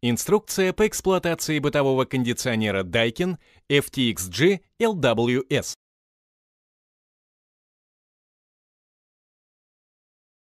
Инструкция по эксплуатации бытового кондиционера Daikin FTXG LWS.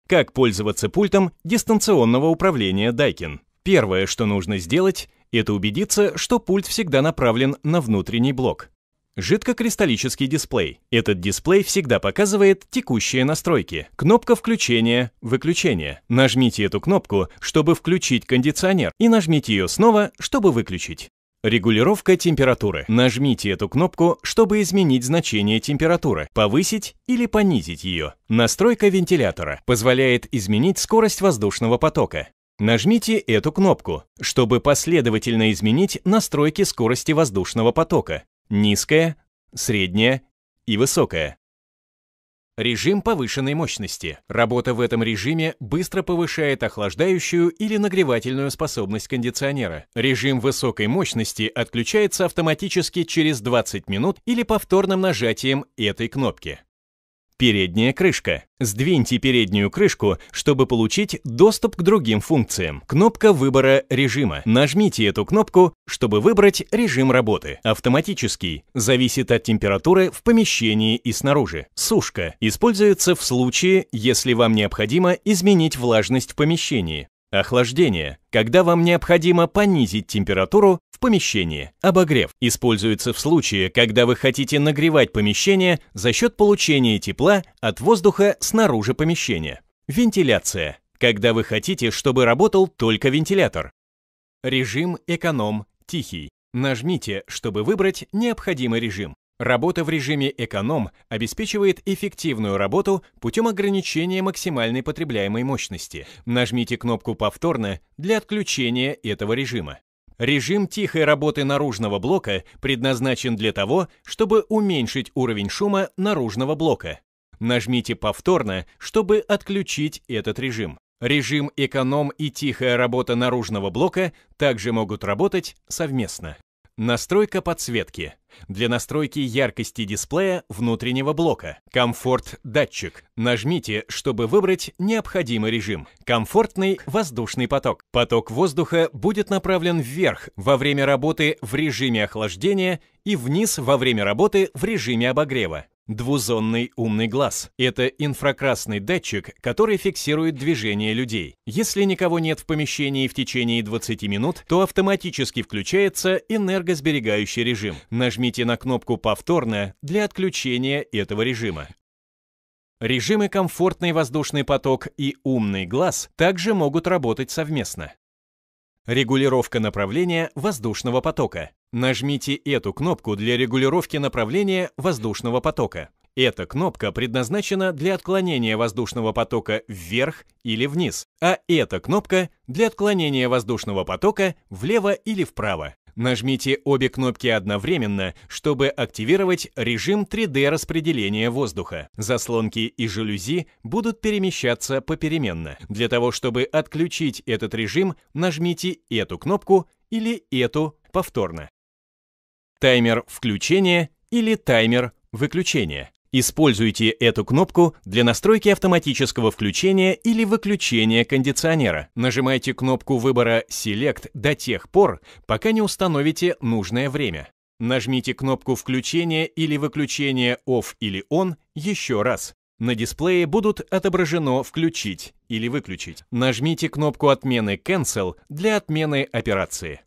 Как пользоваться пультом дистанционного управления Daikin? Первое, что нужно сделать, это убедиться, что пульт всегда направлен на внутренний блок. Жидкокристаллический дисплей. Этот дисплей всегда показывает текущие настройки. Кнопка включения, выключения. Нажмите эту кнопку, чтобы включить кондиционер, и нажмите ее снова, чтобы выключить. Регулировка температуры. Нажмите эту кнопку, чтобы изменить значение температуры, повысить или понизить ее. Настройка вентилятора позволяет изменить скорость воздушного потока. Нажмите эту кнопку, чтобы последовательно изменить настройки скорости воздушного потока низкая, средняя и высокая. Режим повышенной мощности. Работа в этом режиме быстро повышает охлаждающую или нагревательную способность кондиционера. Режим высокой мощности отключается автоматически через 20 минут или повторным нажатием этой кнопки. Передняя крышка. Сдвиньте переднюю крышку, чтобы получить доступ к другим функциям. Кнопка выбора режима. Нажмите эту кнопку, чтобы выбрать режим работы. Автоматический. Зависит от температуры в помещении и снаружи. Сушка. Используется в случае, если вам необходимо изменить влажность в помещении. Охлаждение, когда вам необходимо понизить температуру в помещении. Обогрев используется в случае, когда вы хотите нагревать помещение за счет получения тепла от воздуха снаружи помещения. Вентиляция, когда вы хотите, чтобы работал только вентилятор. Режим эконом, тихий. Нажмите, чтобы выбрать необходимый режим. Работа в режиме эконом обеспечивает эффективную работу путем ограничения максимальной потребляемой мощности. Нажмите кнопку «Повторно» для отключения этого режима. Режим тихой работы наружного блока предназначен для того, чтобы уменьшить уровень шума наружного блока. Нажмите «Повторно», чтобы отключить этот режим. Режим эконом и тихая работа наружного блока также могут работать совместно. Настройка подсветки. Для настройки яркости дисплея внутреннего блока. Комфорт-датчик. Нажмите, чтобы выбрать необходимый режим. Комфортный воздушный поток. Поток воздуха будет направлен вверх во время работы в режиме охлаждения и вниз во время работы в режиме обогрева. Двузонный умный глаз – это инфракрасный датчик, который фиксирует движение людей. Если никого нет в помещении в течение 20 минут, то автоматически включается энергосберегающий режим. Нажмите на кнопку «Повторно» для отключения этого режима. Режимы «Комфортный воздушный поток» и «Умный глаз» также могут работать совместно. Регулировка направления воздушного потока – Нажмите эту кнопку для регулировки направления воздушного потока. Эта кнопка предназначена для отклонения воздушного потока вверх или вниз, а эта кнопка для отклонения воздушного потока влево или вправо. Нажмите обе кнопки одновременно, чтобы активировать режим 3D распределения воздуха. Заслонки и жалюзи будут перемещаться попеременно. Для того, чтобы отключить этот режим, нажмите эту кнопку или эту повторно таймер включения или таймер выключения. Используйте эту кнопку для настройки автоматического включения или выключения кондиционера. Нажимайте кнопку выбора Select до тех пор, пока не установите нужное время. Нажмите кнопку включения или выключения Off или On еще раз. На дисплее будут отображено «Включить» или «Выключить». Нажмите кнопку отмены Cancel для отмены операции.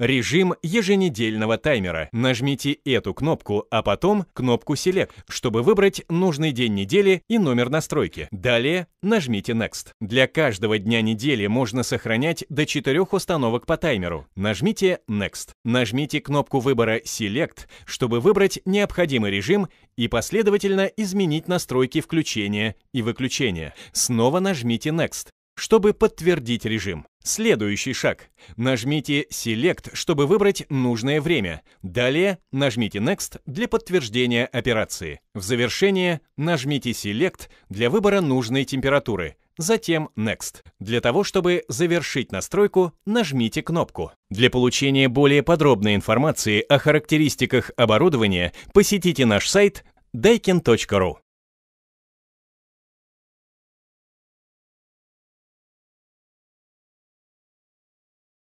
Режим еженедельного таймера. Нажмите эту кнопку, а потом кнопку Select, чтобы выбрать нужный день недели и номер настройки. Далее нажмите Next. Для каждого дня недели можно сохранять до 4 установок по таймеру. Нажмите Next. Нажмите кнопку выбора Select, чтобы выбрать необходимый режим и последовательно изменить настройки включения и выключения. Снова нажмите Next, чтобы подтвердить режим. Следующий шаг. Нажмите Select, чтобы выбрать нужное время. Далее нажмите Next для подтверждения операции. В завершение нажмите Select для выбора нужной температуры. Затем Next. Для того, чтобы завершить настройку, нажмите кнопку. Для получения более подробной информации о характеристиках оборудования посетите наш сайт daikin.ru.